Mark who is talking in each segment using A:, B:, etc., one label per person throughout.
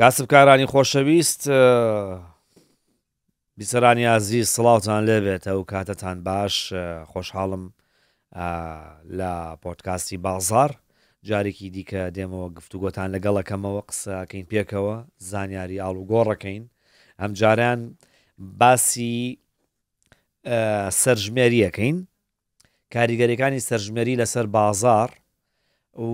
A: کاسبکارانی خۆشەویست بیسەرانی یازی سڵاوتان لێبێتە و کاتەتان باش خۆشحاڵم لە پۆتکاستی بازار جارێکی دیکە دێمەوە گفتوگۆتان لەگەڵەکەمەوە قسەکەین پێکەوە زانیاری ئاڵوگۆڕەکەین ئەم جاریان باسی سەرژمێریەکەین کاریگەریەکانی سەرژمێری لەسەر بازار و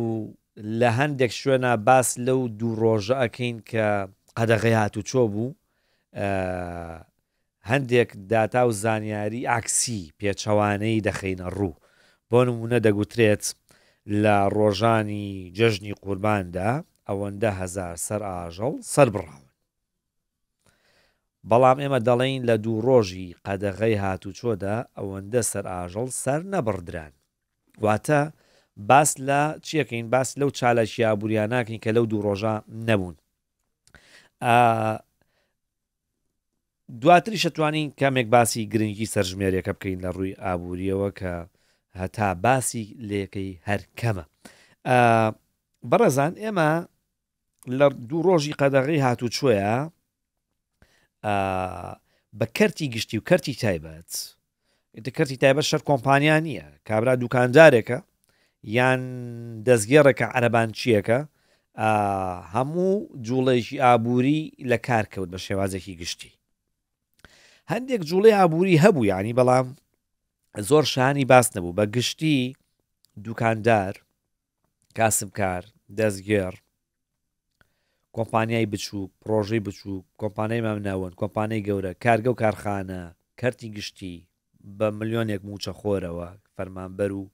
A: لە هەندێک شوێنە باس لەو دوو ڕۆژە ئەکەین کە قەدەغیات و چۆ بوو هەندێک داتا و زانیاری ئاکسی پێچەوانەی دەخینە ڕوو بۆ نمونە دەگوترێت لە ڕۆژانی جەژنی قورباندا ئەوەندە هزار سەر ئاژەڵ سەر بڕاون بەڵام ئێمە دەڵین لە دوو ڕۆژی قەدەغی هاتوچۆدا ئەوەندە سەر ئاژەڵ سەر نەبڕدران واتە باس لە چیەکەین باس لەو چالەشی ئابوووریان ناکەین کە لەو دوو ڕۆژە نەبوون دواتری شتوانین کامێک باسی گرنگی سەرژمێریەکە بکەین لە ڕووی ئابوووریەوە کە هەتا باسی لێەکەی هەر کەمە بەڕێزان ئێمە لە دوو ڕۆژی قەدەغی هاتوو چۆیە بە کەرتی گشتی و کەرتی تایبەت کەرتی تایبەت شەر کۆمپانیا نییە کابرا دوکاندارێکە یان دەستگێڕێکە عەربان چیەکە هەموو جوڵێکی ئابووری لە کارکەوت بە شێوازێکی گشتی هەندێک جوڵی ئابووری هەبوو ینی بەڵام زۆر شانی باس نەبوو بە گشتی دوکاندار کاسبکار دەستگێر کۆمپانیای بچووک پرۆژەی بچووک کۆمپانای مامناون کۆمپانای گەورە کارگە و کارخانە کەرتی گشتی بە ملیۆنێک موچە خۆرەوە فەرمانبەر و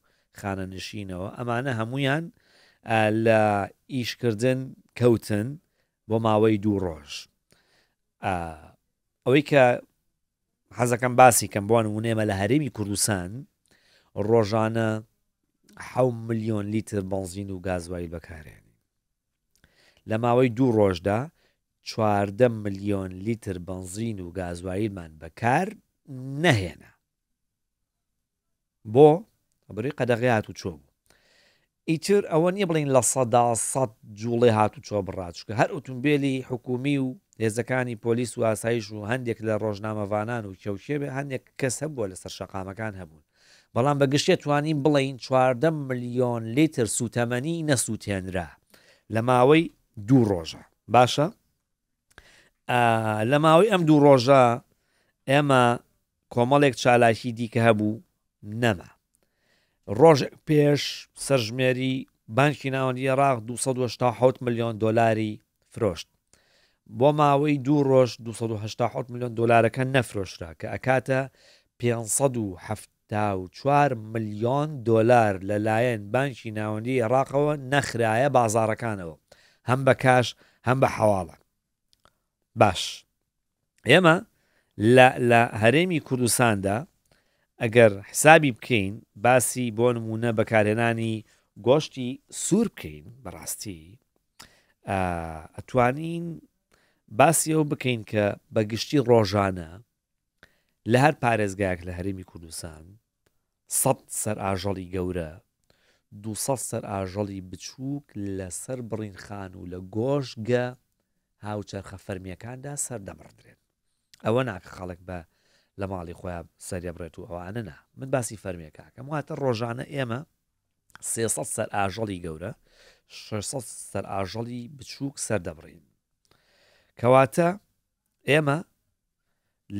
A: خانە نشینەوە ئەمانە هەمویان لە ئیشکردن کەوتن بۆ ماوەی دوو ڕۆژ ئەوەی کە حەزەکەم باسی کەم بۆن ونێمە لە هەرێمی کوردستان ڕۆژانە ح میلیۆن لیتر بنزین و گازوایل بەکارێنی لە ماوەی دوو ڕۆژدا چواردە میلیۆن لیتر بنزین و گازوایلمان بەکار نەهێنا بۆ خبری قەدەغیات و چۆ بوو ئیتر ئەوە نیە بڵین لە سەدا سە جوڵێ هات و چۆ بڕاتچکە هەر ئۆتومبیلی حکومی و هێزەکانی پۆلیس و ئاسایش و هەندێک لە ڕۆژنامەوانان و کەوشێبێ هەندێک کەس هەبووە لەسەر شەقامەکان هەبوون بەڵام بەگشتێ توانین بڵین چواردە میلیۆن لیتر سوتەمەنی نەسووتێنرا لە ماوەی دوو ڕۆژە باشە لە ماوەی ئەم دوو ڕۆژە ئێمە کۆمەڵێک چالاکی دیکە هەبوو نەما ڕۆژێک پێش سەرژمێری بانکی ناوەندی عێراق 2 میلیۆن دلاری فرۆشت بۆ ماوەی دوو ڕۆژ 2 میلیۆن دلارەکە نەفرۆشرا کە ئەکاتە 5 میلیۆن دلار لەلایەن بانکی ناوەندی عێراقەوە نەخرایە بازارەکانەوە هەم بە کاش هەم بە حواڵە باش ئێمە لە هەرێمی کوردستاندا ئەگەر حسابی بکەین باسی بۆ نمونە بەکارهێنانی گۆشتی سوور بکەین بەڕاستی ئەتوانین باسی ئەو بکەین کە بەگشتی ڕۆژانە لە هەر پارێزگایك لە هەرمی کوردستان سە سەر ئاژەڵی گەورە دو سەر ئاژەڵی بچووک لەسەر بڕین خان و لە گۆشگە هاوچەرخە فەرمیەکاندا سەردەمڕدرێن ئەوە ناکە خەڵک بە لە ماڵی خۆیان سەرێبرێت و ئەوانەنا من باسی فەرمیێکاکەم واتە ڕۆژانە ئێمە 300 سەر ئاژەڵی گەورە 600 سەر ئاژەڵی بچووک سەردەبڕین کەواتە ئێمە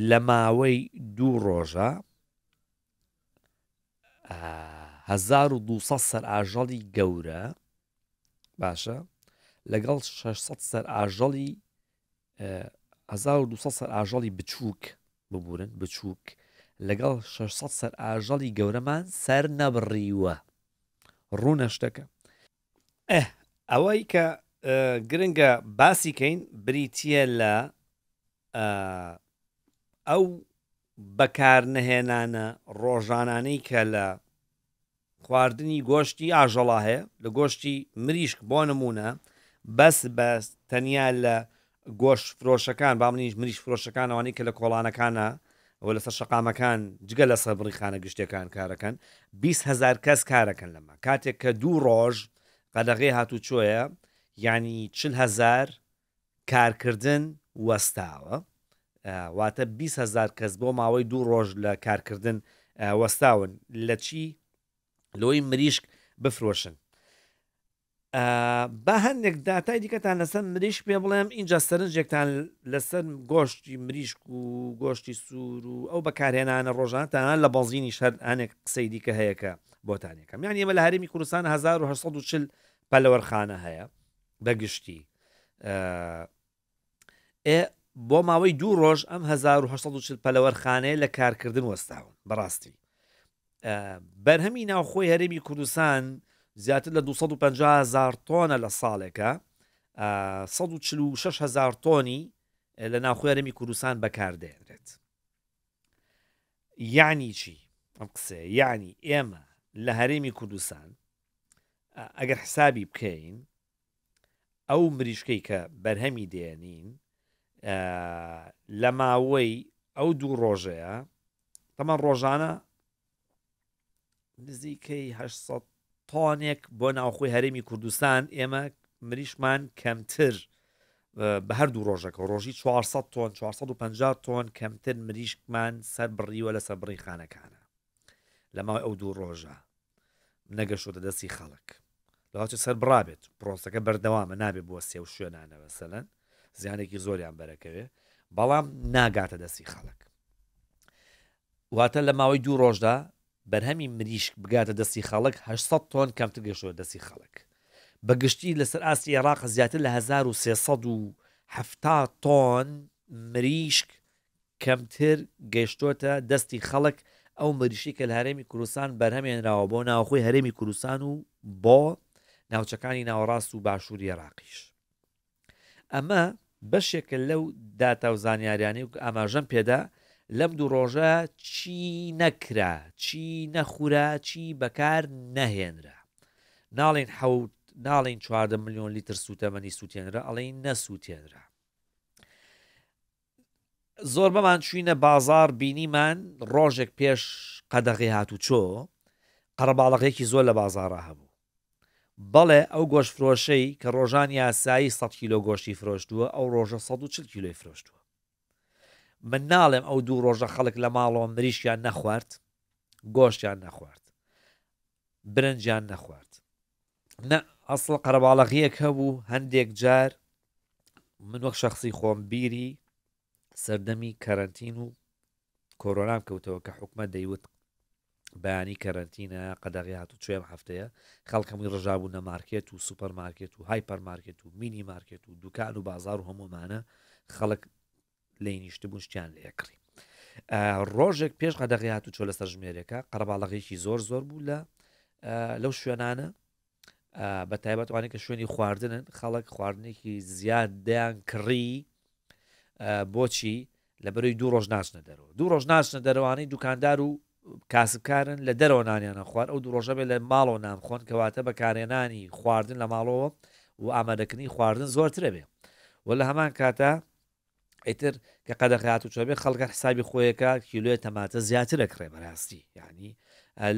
A: لە ماوەی دوو ڕۆژە 1200 سەر ئاژەڵی گەورە باشە لەگەڵ 600 سەر ئاژەڵی 1200 سەر ئاژەڵی بچووک ببورن بچووک لەگەڵ 600 سەر ئاژەڵی گەورەمان سەر نەبڕیوە ڕوونە شتەکە ئەه ئەوەی کە گرنگە باسیکەین بریتە لە ئەو بەکارنەهێنانە ڕۆژانانەی کە لە خواردنی گۆشتی ئاژەڵا هەیە لە گۆشتی مریشک بۆ نمونە بەس بە تەنیا لە گۆش فرۆشەکان با منیش منیش فرۆشەکان ئەوانی کە لە کۆڵانەکانە ئەوە لەسەر شقامەکان جگە لە سەبڕیخانە گشتەکان کارەکەن 20هزار کەس کارەکەن لەمە کاتێک کە دوو ڕۆژ قەدەغێ هاتوو چۆیە ینی چهزار کارکردن وەستاوە واتە 20هزار کەس بۆ ماوەی دوو ڕۆژ لە کارکردن وەستاون لە چی لۆی مریشک بفرۆشن بە هەندێک دااتای دیکەتان لەسەر مریش پێ بڵێم اینجا سەرنجێکتان لەسەر گۆشتی مریشک و گۆشتی سوور و ئەو بەکارێنانە ڕۆژانتانان لە بەڵزیینی شەرانێک قسەی دیکە هەیەکە بۆتانێکم یان ئێمە لە هەرمی کوردستان 1940 پەلەوەرخانە هەیە بەگشتی بۆ ماوەی دوو ڕۆژ ئەم 1940 پەلەوەرخانەیە لە کارکردن وەستاون بەڕاستی بەرهەمی ناوخۆی هەرمی کوردستان زیاتر لە 250هزار تۆنە لە ساڵێکە آه، 16هزار تۆنی آه، لە ناخوێرەمی کوردستان بەکاردێنرێت یعنی يعني چی ئەم قسێ یعنی يعني ئێمە لە هەرێمی کوردستان ئەگەر آه، حسابی بکەین ئەو مریشکەی کە بەرهەمی دێنین لە ماوەی ئەو دوو ڕۆژەیە تەمە ڕۆژانە نزیکەی تۆنێک بۆ ناوخۆی هەرمی کوردستان ئێمە مریشمان کەمتر بە هەردوو ڕۆژەکە ڕۆژی 400 تۆن 450 تۆن کەمتر مریشکمان سەر بڕیوە لە سەبڕی خانەکانە لەماوەی ئەو دوو ڕۆژە نەگەشتۆ دەستی خەڵک لەواچە سەر بڕابێت پرۆسەکە بەردەوامە نابێت بۆ سێو شوێنانەوە سەلەن زیانێکی زۆریان بەرەکەوێ بەڵام ناگاتە دەستی خەڵک واتە لە ماوەی دوو ڕۆژدا بەرهەمی مریشک بگاتە دەستی خەڵک 600 تۆن کەمتر گەشتەوە دەستی خەڵک بەگشتی لەسەر ئاسی عێراق زیاتر لە 1370 تۆن مریشک کەمتر گەشتۆتە دەستی خەڵک ئەو مریشی کە لە هەرێمی کوردستان بەرهەمێنراوە بۆ ناوخۆی هەرێمی کوردستان و بۆ ناوچەکانی ناوەڕاست و باشووری عراقیش ئەمە بەشێکە لەو داتا و زانیاریانی و ئاماژەم پێدا لەم دوو ڕۆژە چی نەکرا چی نەخورا چی بەکار نەهێنرا ناڵێن حوت ناڵین 4 میلیۆن لیتر سوتەمەنی سووتێنرا ئەڵین نەسووتێنرا زۆر بەمان چوینە بازار بینیمان ڕۆژێک پێش قەدەغی هاتو چۆ قەرەباڵەقەیەکی زۆر لە بازارە هەبوو بەڵێ ئەو گۆشت فرۆشەی کە ڕۆژان یاسایی 100 کیلۆ گۆشتی فرۆشتووە ئەو ڕۆژە 140 کیلۆی فرۆشتووە من ناڵێم ئەو دوو ڕۆژە خەڵک لە ماڵەوە مریشیان نەخوارد گۆشتیان نەخوارد برنجیان نەخوارد نە ئەسڵ قەرباڵەغیەک هەبوو هەندێک جار من وەک شخصی خۆم بیری سەردەمی کەرەنتین و کۆرۆنام کەوتەوە کە حکومە دەیوت بەیانی کەرەنتینە قەدەغی هات و چێم هەفتەیە خەڵکەمی ڕژابوو نەمارکێت و سوپەرمارکێت و هایپەرمارکێت و مینی مارکێت و دوکان و بازار و هەمومانە خەڵک لینیشت بوون شتیان لەکڕی ڕۆژێک پێش قەدەغیات و چۆ لەسەر ژمێرەکە قەرباڵغێکی زۆر زۆر بوو لە لەو شوێنانە بە تایبەتوانێت کە شوێنی خواردنن خەڵک خواردنێکی زیاد دەیان کڕی بۆچی لە بەروی دوو ڕۆژ ناچنە دەرەوە دوو ڕۆژ ناچنە دەروانەی دوکاندار و کاسبکارن لە دەرەوە نانیانە خوارد ئەو دوو ڕۆژە بێ لە ماڵەوە نامخۆن کەواتە بەکارێنانی خواردن لە ماڵەوە و ئامادەکردنی خواردن زۆرترە بێ و لە هەمان کاتە ئیتر کە قەدەغات و چۆبێ خەڵگە حسابی خۆیەکە کیلوێ تەماتە زیاتر ئەکرێ بەڕاستی ینی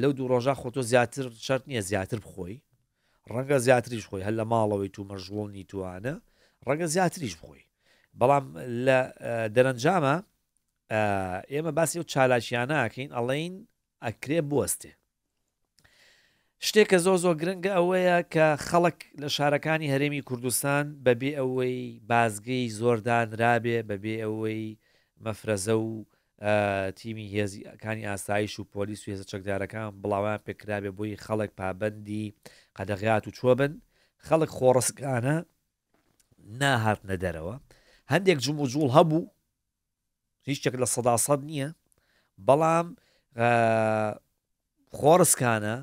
A: لەو دوو ڕۆژە خۆتۆ زیاتر شەر نییە زیاتر بخۆی ڕەنگە زیاتریش خۆی هەل لە ماڵەوەی تو مەژوڵنی توانە ڕەنگە زیاتریش بخۆی بەڵام لە دەرەنجامە ئێمە باسی و چالاشیانە ئاکەین ئەڵین ئەکرێ بستێ شتێکە زۆ زۆ گرنگە ئەوەیە کە خەڵک لە شارەکانی هەرێمی کوردستان بەبێ ئەوەی بازگەی زۆردان رابێ بەبێ ئەوەی مەفرەزە و تیمی هێزیەکانی ئاسایش و پۆلیس و هێزە چەکدارەکان بڵاوان پێکرابێ بۆی خەڵک پابندی قەدەغات و چۆبن خەڵک خۆڕستگانە ناهات نەدەرەوە هەندێک جم و جوول هەبوو هیچ شتێک لە سەدا سەد نییە بەڵام خۆڕستکانە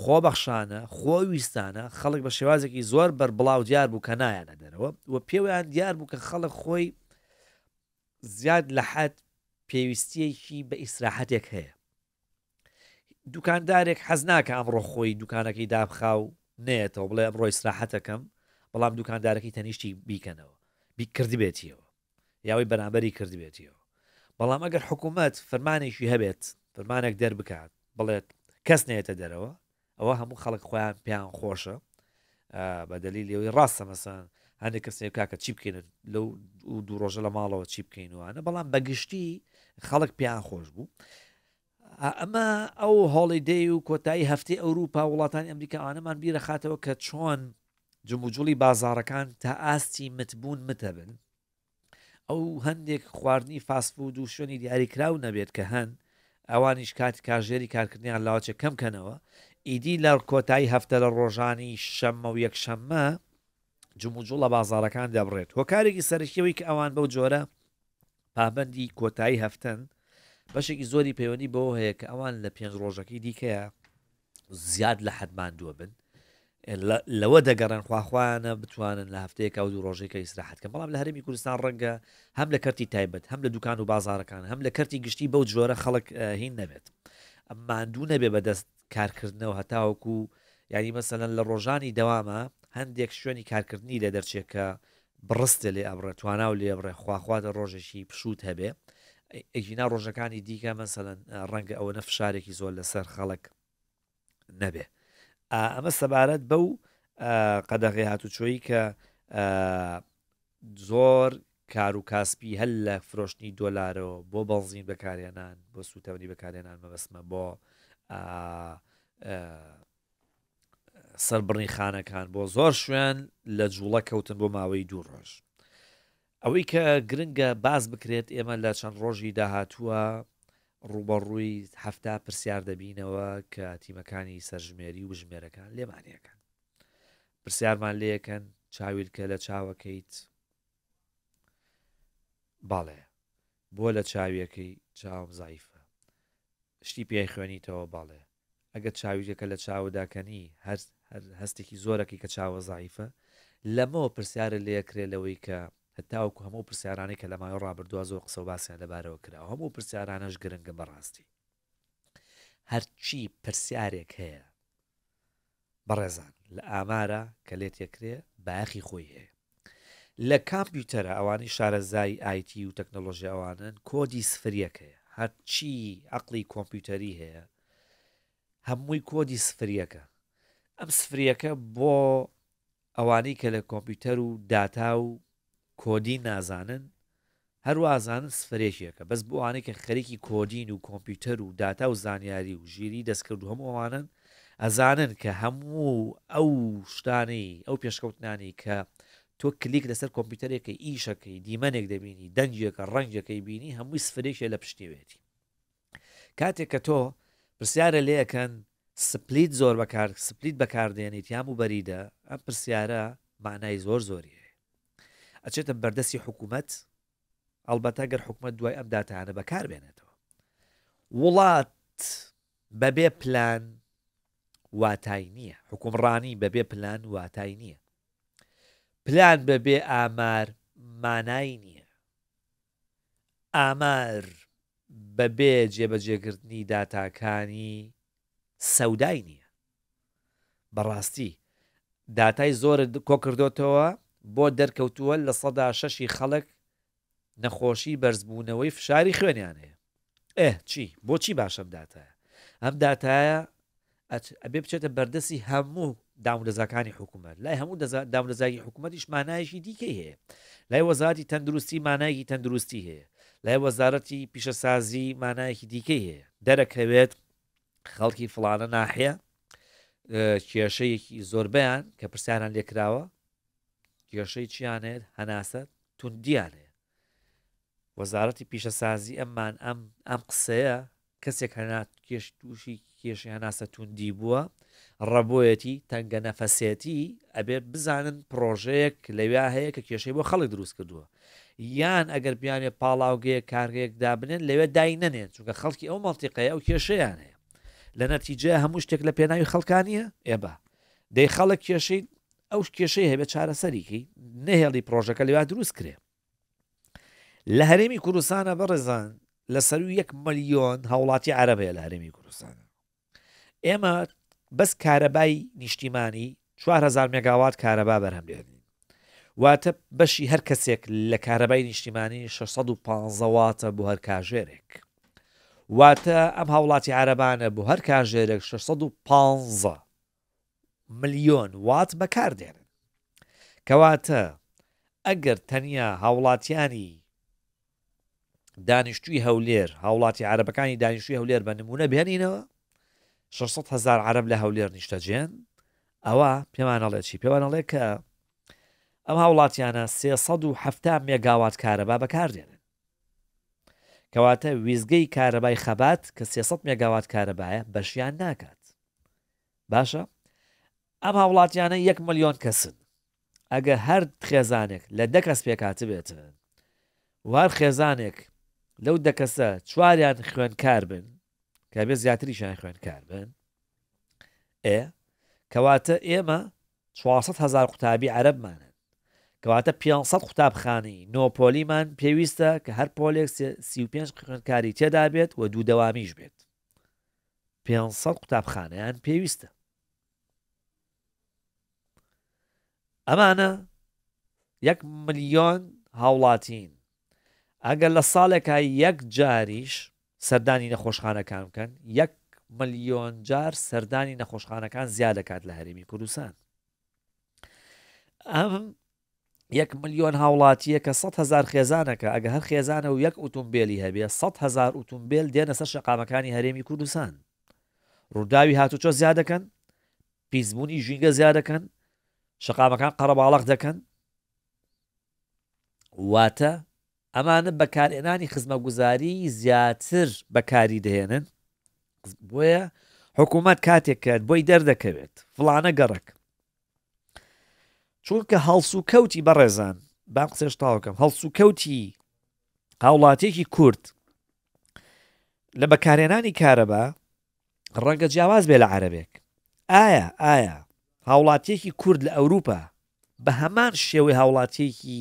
A: خۆ بەخشانە خۆی ویستانە خەڵک بە شێوازێکی زۆر بەر بڵاو دیار بوو کە نایانە دەرەوە و پێویان دیار بوو کە خەڵک خۆی زیاد لە حەت پێویستیەکی بە ئیسراحەتێک هەیە دوکاندارێک حەز ناکە ئەمڕۆ خۆی دوکانەکەی دابخاو نێتەوە بڵێ ئەمڕۆ ئیسراحەتەکەم بەڵام دوکاندارەکەی تەنیشتی بیکەنەوە بیکردی بێتیەوە یاوەی بەرامبەری کردی بێتیەوە بەڵام ئەگەر حکوومەت فەرمانێکی هەبێت فەرمانێک دەربکات بڵێت کەس نێتە دەرەوە ئەوە هەموو خەڵک خۆیان پێیان خۆشە بەدەلی لێەوەی ڕاستە مەسەن هەندێک کەسێک کاکە چی بکەین لەو دوو ڕۆژە لە ماڵەوە چی بکەینوانە بەڵام بەگشتی خەڵک پێیان خۆش بوو. ئەمە ئەو هەڵیدەی و کۆتایی هەفتی ئەوروپا وڵاتان ئەمریکا ئاەمان بیرە خاتەوە کە چۆن جموجوڵی بازارەکان تا ئاستی متبوون متەبن ئەو هەندێک خواردنی فاسفود و شوێنی دیاریکراو نەبێت کە هەن ئەوانیش کات کاژێری کارکردنیان لاوچە کەمکەنەوە ئیدی لە کۆتایی هەفتە لە ڕۆژانی شەممە و یەکشەممە جموجوو لە بازارەکان دەبڕێت هۆکارێکی سەرکیەوەی کە ئەوان بەو جۆرە پابندی کۆتایی هەفتن بەشێکی زۆری پەیوەنی بۆ هەیە کە ئەوان لە پێنج ڕۆژەکەی دیکەیە زیاد لە حەدماندووە بن لەوە دەگەڕن خواخواانە بتوانن لە هەفتەیە کا دوو ڕۆژێکە ئیسراحت کە بەڵام لە هەرمی کوردستان ڕەنگە هەم لە کەرتی تایبەت هەم لە دوکان و بازارەکان هەم لە کەرتی گشتی بەو جۆرە خەڵک هین نەبێت ئەماندوو نەبێ بەدەست کارکردنەوە هەتاوکو ینی مەسەەن لە ڕۆژانی دەوامە هەندێک شوێنی کارکردنی لە دەرچێکە بڕستە لێ ئەبڕێ توانا و لێبڕێ خواخواتە ڕۆژێکی پشوت هەبێ ئەگینا ڕۆژەکانی دیکە مەسەەن ڕەنگە ئەوە نەفشارێکی زۆر لەسەر خەڵک نەبێ ئەمە سەبارەت بەو قەدەغی هاتوچۆی کە زۆر کار و کاسپی هەل لە فرۆشتنی دۆلارەوە بۆ بەڵزین بەکارێنان بۆ سوتەونی بەکارێنان مەبەسمە بۆ سربڕنی خانەکان بۆ زۆر شوێن لە جوڵە کەوتن بۆ ماوەی دوو ڕۆژ ئەوەی کە گرنگە باز بکرێت ئێمە لە چەند ڕۆژی داهتووە ڕوبەڕووی هەفتا پرسیار دەبینەوە کە تیمەکانی سەرژمێری و ژمێرەکان لێمانەکان پرسیارمان لەکەن چاویلکە لە چاوەکەیت باڵێ بۆ لە چاویەکەی چاوم زایفە شتی پێی خوێنیتەوە باڵێ ئەگە چاویژەکە لە چاوداکەنی هەستێکی زۆرەکی کە چاوە زایفە لەمەوە پرسیارە لەیەکرێ لەوەی کە هەتاوکو هەموو پرسیارانی کە لەمای ڕابردووە زۆر قسە باسییان لەبارەوە کرا هەموو پرسیارانەش گرنگە بەڕاستی هەرچی پرسیارێک هەیە بەڕێزان لە ئامارە کە لێت یەکرێ باخی خۆی هەیە لە کامپیوتەرە ئەوانی شارەزای آیتی و تەکنۆلۆژی ئەوانن کۆدی سفریەکەیە هەرچی عقلی کۆمپیوتەری هەیە هەمووی کۆدی سفریەکە ئەم سفریەکە بۆ ئەوانەی کە لە کۆمپیوتەر و داتا و کۆدی نازانن هەروازانن سفرێشیەکە بەس بوانێک کە خەریکی کۆدین و کۆمپیوتەر و داتا و زانیاری و ژیری دەستکرد و هەمووانن ئەزانن کە هەموو ئەو شتانی ئەو پێشکەوتنانی کە تۆ کلیک لەسەر کۆمپیوتەرێکی ئیشەکەی دیمەنێک دەبینی دەنجەکە ڕنجەکەی بینی هەمووی سفرێکێ لە پشتیوێتی کاتێک کە تۆ پرسیارە لەکەن سپلیت زۆر بەکار سپلیت بەکاردێنیت یام و بەریدە ئەم پرسیارە معنای زۆر زۆریە ئەچێتە بەردەسی حکوومەت ئەلبەتە گەر حکوومەت دوای ئەم داتانە بەکار بێنێتەوە وڵات بەبێ پلان واتای نییە حکومڕانی بەبێ پلان واتای نییە پلان بەبێ ئامار مانای نییە ئامار بەبێ جێبەجێکردنی داتاکانی سەودای نییە بەڕاستی داتای زۆر کۆکردوتەوە بۆ دەرکەوتووە لە سەدا شەشی خەڵک نەخۆشی بەرزبوونەوەی فشاری خوێنیان هەیە ئێ چی بۆچی باشەم داتایە ئەم داتایە ئەبێ بچێتە بەردەسی هەموو دامودەزاکانی حکوومەت لای هەموو دامودەزایی حکوومەتیش مانایشی دیکەی هەیە لای وەزاری تەندروستی مانایکی تەندروستی هەیە لای وەزارەتی پیشەسازی مانایەکی دیکەی هەیە دەرەکەوێت خەڵکی فلانە ناحەیە کێشەیەکی زۆربیان کە پرسیانان لێکراوە کێشەی چیانێت هەناسە توندیانێ وەزارەتی پیشەسازی ئەممان ئەم ئەم قسەیە کەسێک هەنات کێش تووشی کێشی هەناسە توندی بووە ڕەبۆیەتی تەنگە نەفەسێتی ئەبێ بزانن پرۆژەیەک لەویا هەیە کە کێشەی بۆ خەڵی دروست کردووە یان ئەگەر بیانێ پاڵاوگەیە کارگەیەک دابنێن لەوێ دای نەنێن چونکە خەڵکی ئەو مەڵتیقەیە ئەو کێشەیان هەیە لە نەتیجە هەموو شتێک لە پێناوی خەڵکانیە ئێبا دەی خەڵک کێشەی ئەو کێشەی هەبێت چارەسەریکی نەهێڵی پرۆژەکە لەوا دروست کرێ لە هەرێمی کوردستانە بەڕێزان لە سەر و یەک ملیۆن هاوڵاتی عربەیە لە هەرێمی کوردستانە ئێمە بەس کارەبای نیشتیمانی 4هزار مێگاوات کارەبا بەرهەمدێنین واتە بەشی هەر کەسێک لە کارەبای نیشتیمانی 650واتە بۆ هەر کاژێرێک واتە ئەم هاوڵاتی عربانە بۆ هەر کاژێرێک 650 میلیۆن وات بەکاردێنن کەواتە ئەگەر تەنیا هاوڵاتیانی دانیشتوی هەولێر هاوڵاتی عربەکانی دانیشتوی هەولێر بە نمونە بێنینەوە 600 هزار عرب لە هەولێر نیشتەجێن ئەوە پێوانەڵێ چی پێوانەڵێ کە ئەم هاوڵاتیانە 370 مێگاوات کارەبا بەکاردێنن کەواتە ویزگەی کارەبای خەبات کە 300 مێگاوات کارەبایە بەشیان ناکات باشە ئەم هاوڵاتیانە 1 ملیۆن کەسن ئەگە هەر خێزانێک لە دەکەس پێکات بێتن وار خێزانێک لەو دەکەسە چواریان خوێن کار بن کابێ زیاتری شان خوێنکار بن ئێ کەواتە ئێمە 400هزار قوتابی عربمانن کەواتە 500 قوتابخانی نۆپۆلیمان پێویستە کە هەر پۆلێک 35 خوێنکاری تێدا بێت و دوو دەوامیش بێت 500 قوتابخانیان پێویستە ئەمانە یەک ملیۆن هاوڵاتین ئەگەر لە ساڵێکە یەک جاریش سەردانی نەخۆشخانەکان بکەن یەک ملیۆن جار سەردانی نەخۆشخانەکان زیاد دەکات لە هەرمی کوردستان ئەم یەک ملیۆن هاوڵاتیە کە 100 هزار خێزانەکە ئەگە هەر خێزانە و یەک ئۆتۆمبیلی هەبێ 100 هزار ئۆتۆمبیل دێنە سەر شقامەکانی هەرێمی کوردستان ڕووداوی هاتوچۆ زیاد دەکەن پیسبوونی ژینگە زیاد دەکەن شقامەکان قەرەباڵق دەکەن واتە ئەمانە بەکارێنانی خزمەگوزاری زیاتر بەکاری دێنن بۆیە حکوومەت کاتێک کرد بۆی دەردەکەوێت فلانە گەڕک چونکە هەڵسو و کەوتی بەڕێزان بام قسێش تاوکەم هەڵسو و کەوتی هاوڵاتێکی کورت لە بەکارێنانی کارەبە ڕەنگە جیاواز بێ لە عربێک ئایا ئایا هاوڵاتیەکی کورد لە ئەوروپا بە هەمان شێوەی هاوڵاتیەکی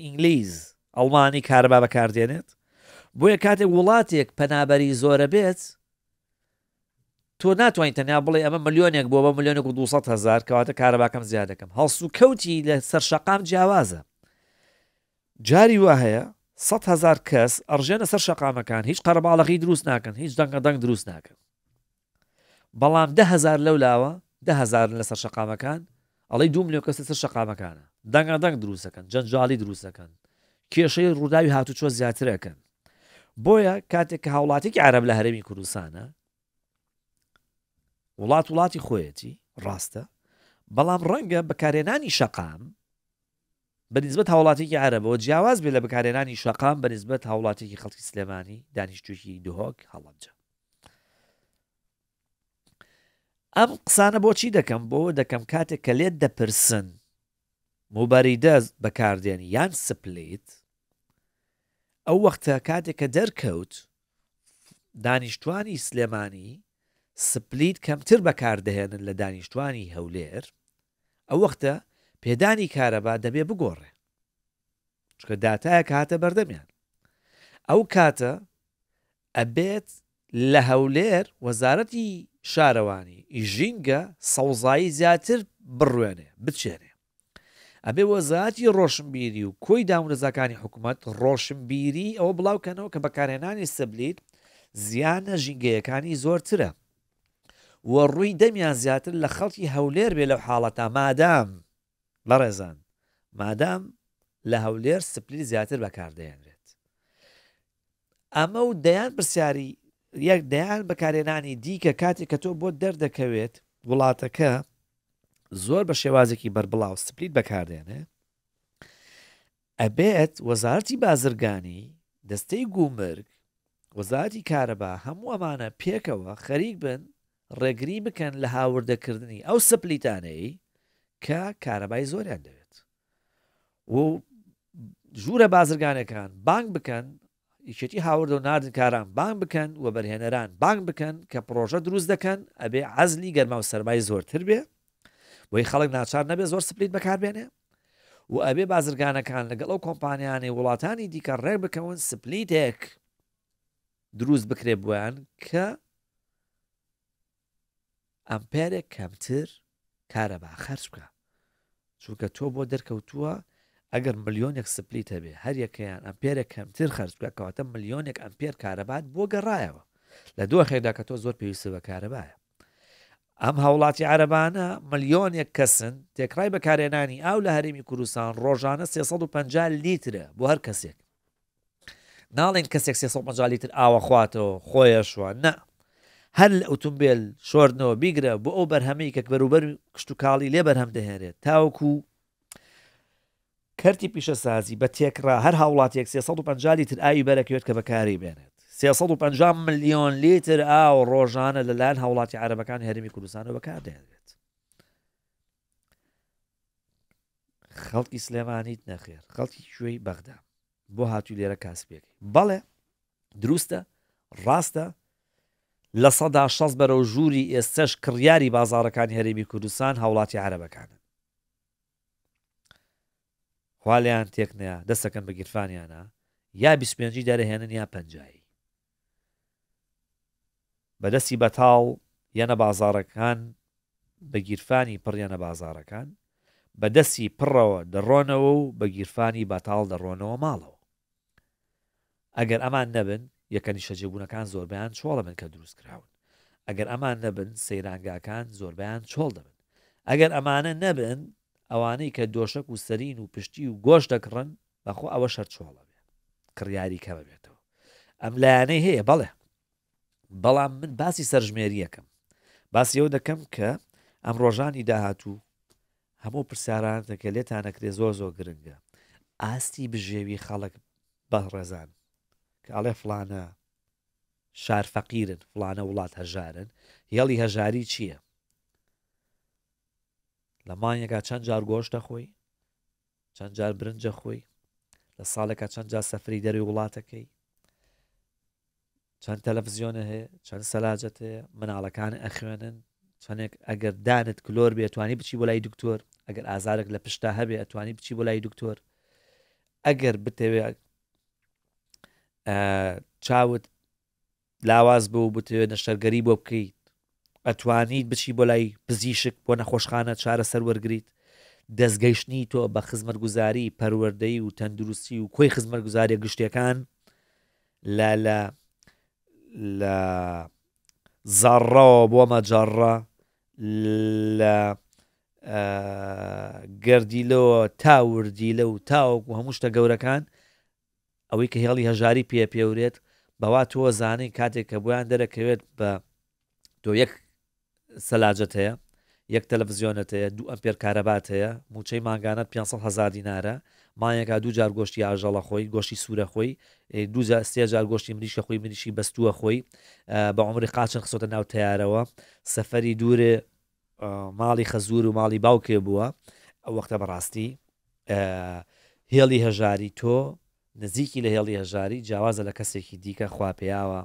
A: ئینگلیز ئەڵمانی کارەبا بەکاردێنێت بۆیە کاتێک وڵاتێک پەنابەری زۆرە بێت تۆ ناتوانین تەنیا بڵێ ئەمە ملیۆنێک بۆ بە ملیۆنێک و 200 هزار کەواتە کارەباکەم زیاد دەکەم هەڵسو و کەوتی لە سەر شەقام جیاوازە جاری وە هەیە 100 هزار کەس ئەڕژێنە سەر شەقامەکان هیچ قەرەباڵەقی دروست ناکەن هیچ دەنگە دەنگ دروست ناکەن بەڵام ده هزار لەو لاوە ده هزار لەسەر شەقامەکان ئەڵی دوو ملیۆ کەس سەر شەقامەکانە دەنگە دەنگ دروستەکەن جەنجالی دروستەکەن کێشەی ڕووداوی هاتوچۆ زیاترەکەن بۆیە کاتێک کە هاوڵاتێکی عرب لە هەرمی کوردستانە وڵات وڵاتی خۆیەتی ڕاستە بەڵام ڕەنگە بەکارێنانی شەقام بەنسبت هاوڵاتێکی عربەوە جیاواز بێ لە بەکارێنانی شەقام بەنسبت هاوڵاتێکی خەڵکی سلێمانی دانیشتوکی دهۆک هەڵەمجە ئەم قسانە بۆچی دەکەم بۆ دەکەم کاتێک کە لێت دەپرسن مبەریدە بەکاردێنی یان سپلیت ئەو وەختە کاتێک کە دەرکەوت دانیشتوانی سلێمانی سپلیت کەمتر بەکاردەهێنن لە دانیشتوانی هەولێر ئەو وەختە پێدانی کارەبا دەبێ بگۆڕێ چکە داتایەک هاتە بەردەمیان ئەو کاتە ئەبێت لە هەولێر وەزارەتی شارەوانی ئیژینگە سەوزایی زیاتر بڕوێنێ بچێنێ ئەبێ وەزاتی ڕۆشنبیری و کۆی داونرزەکانی حکوومەت ڕۆشنبیری ئەوە بڵاوکەنەوە کە بەکارێنانی سبلیت زیانە ژینگەیەکانی زۆرترە وە ڕووی دەمیان زیاتر لە خەڵکی هەولێر بێ لەو حاڵەتە مادام بە ڕێزان مادام لە هەولێر سپلی زیاتر بەکاردەێنرێت ئەمە و دەیان پرسیاری یەک دەیان بەکارێنانی دیکە کاتێک کە تۆ بۆ دەردەکەوێت وڵاتەکە زۆر بە شێوازێکی بربڵاو سپلیت بەکاردێنێ ئەبێت وەزارتی بازرگانی دەستەی گومرگ وەزارتی کارەبا هەموو ئەمانە پێکەوە خەریک بن ڕێگری بکەن لە هاوردەکردنی ئەو سپلیتانەی کە کارەبای زۆریان دەوێت و ژوورە بازرگانەکان بانگ بکەن یشتی هاوردە و نردن کاران بانگ بکەن و بەرهێنەران بانگ بکەن کە پرۆژە دروست دەکەن ئەبێ عزلی گەرما و سەرمای زۆرتر بێ بۆی خەڵک ناچار نەبێ زۆر سپلیت بەکاربێنێ و ئەبێ بازرگانەکان لەگەڵ ئەو کۆمپانیانی وڵاتانی دیکە ڕێک بکەون سپلیتێک دروست بکرێ بوویان کە ئەمپێرێک کەمتر کارە با خەرچ بکە چونکە تۆ بۆ دەرکەوتووە ئەگەر ملیۆنێک سپلیت هەبێ هەر یەکەیان ئەمپێرێک کەمتر خەرچ بکە کەواتە ملیۆنێک ئەمپێر کارەبات بۆ گەڕایەوە لە دووە خێدا کە تۆ زۆر پێویستە بە کارەبایە ئەم هاوڵاتی عربانە ملیۆنێک کەسن تێکڕای بەکارێنانی ئاو لە هەرمی کوردستان ڕۆژانە 350 لیترە بۆ هەر کەسێک ناڵێن کەسێک 350 لیتر ئاوە خواتەوە خۆیەشوە نە هەر لە ئۆتومبیل شۆردنەوە بیگرە بۆ ئەو بەرهەمەی کە بەروبەر کشت و کاڵی لێ بەرهەم دەهێنێت تاوکو کەرتی پیشەسازی بە تێکرا هەر هاوڵاتێک 350 لیتر ئاوی بەرەکەوێت کە بەکاری بێنێت 350 ملیۆن لیتر ئاو ڕۆژانە لەلایەن هاوڵاتی عربەکان هەرمی کوردستانەوە بەکاردێنێت خەڵکی سلێمانیت نەخێر خەڵکی شوێی بەغدا بۆ هاتووی لێرە کاسپێکی بەڵێ دروستە ڕاستە لە سەدا شەز بەرەو ژووری ئێستش کڕیاری بازارەکان هەرێمی کوردستان هاوڵاتی عربەکانن خالیان تێکنەیە دەستەکەن بە گیرفانیانە یا 25 دەرەهێنن یا پنجایی بەدەستی بەتاڵ یەنە بازارەکان بە گیرفانی پڕیانە بازارەکان بەدەستی پڕەوە دەڕۆنەوە و بە گیرفانی بەتاڵ دەڕۆنەوە ماڵەوە ئەگەر ئەمان نەبن یەکەنی شەجێبوونەکان زۆربیان چۆڵە من کە دروست کراون ئەگەر ئەمان نەبن سەیرانگاکان زۆربیان چۆڵ دەبن ئەگەر ئەمانە نەبن ئەوانەی کە دۆشک و سەرین و پشتی و گۆشت دەکڕن بەخۆ ئەوە شەر چۆڵە بێت کڕیاری کەمە بێتەوە ئەم لایەنەی هەیە بەڵێ بەڵام من باسی سەرژمێری یەکەم باسی ئەو دەکەم کە ئەم ڕۆژانی داهاتوو هەموو پرسیاران دەکە لێتانەکرێ زۆر زۆر گرنگە ئاستی بژێوی خەڵک بەڕێزان کە ئەڵێ فلانە شار فەقیرن فلانە وڵات هەژارن هێڵی هەژاری چییە لەمانیەکە چەند جار گۆشتە خۆی چەند جار برنجە خۆی لە ساڵێکە چەند جار سەفری دەروی وڵاتەکەی چەند تەلەڤزیۆنە هەیە چەند سەلاجەت هەیە مناڵەکان ئەخوێنن چەندێک ئەگەر دانت کلۆر بێتوانی بچی وەلای دکتۆر ئەگەر ئازارێک لە پشتا هەبێ ئەتوانی بچی وەلای دکتۆر ئەگەر بتەوێت چاوت لاواز بوو بتوێت نەشتەرگەری بۆ بکەیت ئەتوانیت بچی بۆ لای پزیشک بۆ نەخۆشخانە چارە سەروەرگریت دەستگەیشتنی تۆ بە خزمەت گوزاری پەروەردەی و تەندروستی و کۆی خزمەت گوزاری گشتەکان لە لە لە زەڕەوە بۆ مەجارڕە لە گردیلەوە تاوردی لە و تاوەکو هەموو شتە گەورەکان ئەوەی کە هێڵی هەژاری پێ پێورێت بەوا تۆ زانین کاتێک کە بۆیان دەرەکەوێت بە تۆ یەک سەلاجت هەیە یەک تەلەڤزیۆنت هەیە دو ئەمپێر کارەبات هەیە موچەی ماگانە 500 هزار دینارە مایەکە دوو جار گۆشتی ئاژەڵە خۆی گۆشتی سوورە خۆی دو سێ جار گۆشتی منیشکە خۆی منیشی بەستووە خۆی بە عمری قاچن خسۆتە ناو تیارەوە سەفەری دوورێ ماڵی خەزور و ماڵی باوکێ بووە ئەو وەختە بەڕاستی هێڵی هەژاری تۆ نزیکی لە هێڵی هەژاری جیاوازە لە کەسێکی دیکە خواپیاوە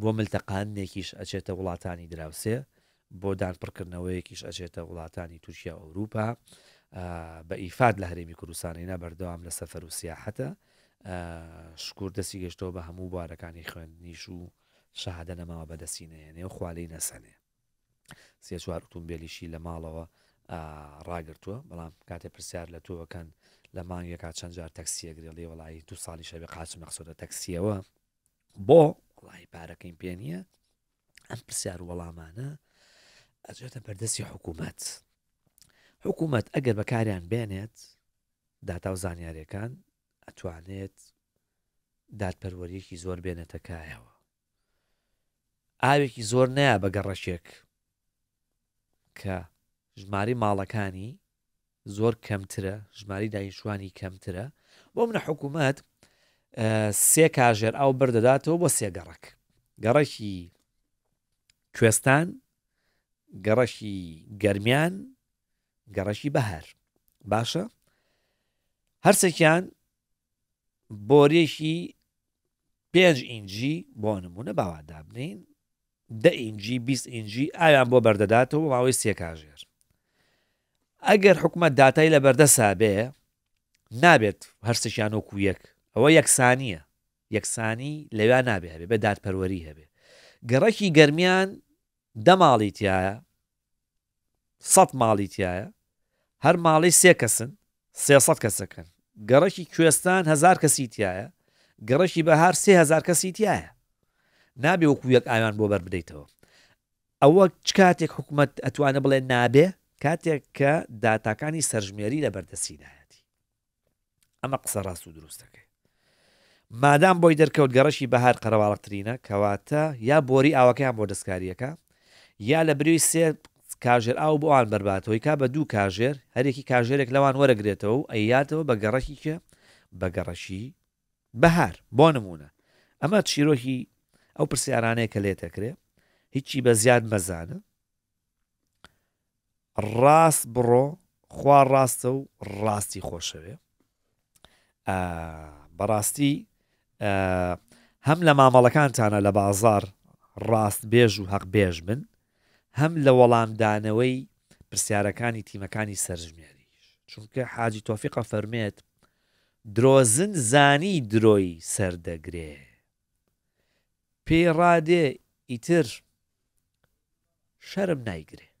A: بۆ ملتەقانێکیش ئەچێتە وڵاتانی دراوسێ بۆ دانپڕکردنەوەیەکیش ئەچێتە وڵاتانی تووشیا ئەوروپا بە ئیفاد لە هەرێمی کوردستانینا بەردەوام لە سەفەر و سیاحەتە شکور دەسی گەشتەوە بە هەموو بارەکانی خوێندنیش و شەهادە نەماوە بەدەسینەیە نێو خوالی نەسەنێ سێ چوار ئۆتۆمبیلیشی لە ماڵەوە ڕاگرتووە بەڵام کاتێ پرسیار لە تۆەکەن لە مانگێکا چەند جار تەکسیەگرێ لێ وڵی دو ساڵی شەبێ قاچ مەخسۆدە تەکسیەوە بۆ وڵی پارەکەین پێ نییە ئەم پرسیار وەڵامانە ئەجێتە بەردەستی حکوومەت حکوومەت ئەگەر بەکاریان بێنێت داتا و زانیارەکان ئەتوانێت دادپەروەریەکی زۆر بێنێتەکایەوە ئاوێکی زۆر نیا بە گەڕەشێک کە ژماری ماڵەکانی زۆر کەمترە ژماری داهیشوانی کەمترە بۆ منە حکوومەت سێ کاژێر ئەو بەردەداتەوە بۆ سێگەڕک گەڕەشی کوێستان گەڕەشی گەرمیان گەڕەشی بەهار باشە هەرسێکیان بۆرێکی پێنج ئینجی بۆ نمونە باوادا بنین دە ئینجی 20 ئینجی ئایان بۆ بەردەداتەوە ماوەی سێکاژێر ئەگەر حکومت دااتای لە بەردە سابێ نابێت هەرسێکیان وەکو یەک ئەوە یەکسانیە یەکسانی لەویان نابێ هەبێ بە دادپەروەری هەبێ گەڕەکی گەرمیان دە ماڵی تایە سە ماڵی تایە هەر ماڵی سێ کەسن سێسە کەسەکەن گەڕەکی کوێستان هزار کەسیتیایە گەڕەشی بە هەر سێ هزار کەسیتیایە نابێ وەکو یەک ئاوان بۆ بەر بدەیتەوە ئەوە چ کاتێک حکوومەت ئەتوانە بڵێ نابێ کاتێک کە داتاکانی سەرژمێری لە بەردەسیداەتی ئەمە قسە ڕاست و دروستەکەی مادام بۆی دەرکەوت گەڕەشی بە هەر قەرەواڵەترینە کەواتە یا بۆری ئاوەکەیان بۆ دەستکاریەکە یا لە بروی سێ کاژێر ئاو بۆوان برباتەوەی کا بە دوو کاژێر هەرێکی کاژێرێک لەوان وەرەگرێتەوە و ئەیاتەوە بە گەڕەکی کە بە گەڕەشی بەهار بۆ نمونە ئەمە چیرۆکی ئەو پرسیارانەیە کە لێتەکرێ هیچی بە زیاد مەزانە ڕاست بڕۆ خوا ڕاستە و ڕاستی خۆشەوێ بەڕاستی هەم لە مامەڵەکانتانە لە بازار ڕاست بێژ و هەق بێژ بن هەم لە وەڵامدانەوەی پرسیارەکانی تیمەکانی سەرژمێریش چونکە حاجی تۆفیقا فەرمێت درۆزن زانی درۆی سەردەگرێ پێی ڕادێ ئیتر شەرم نایگرێ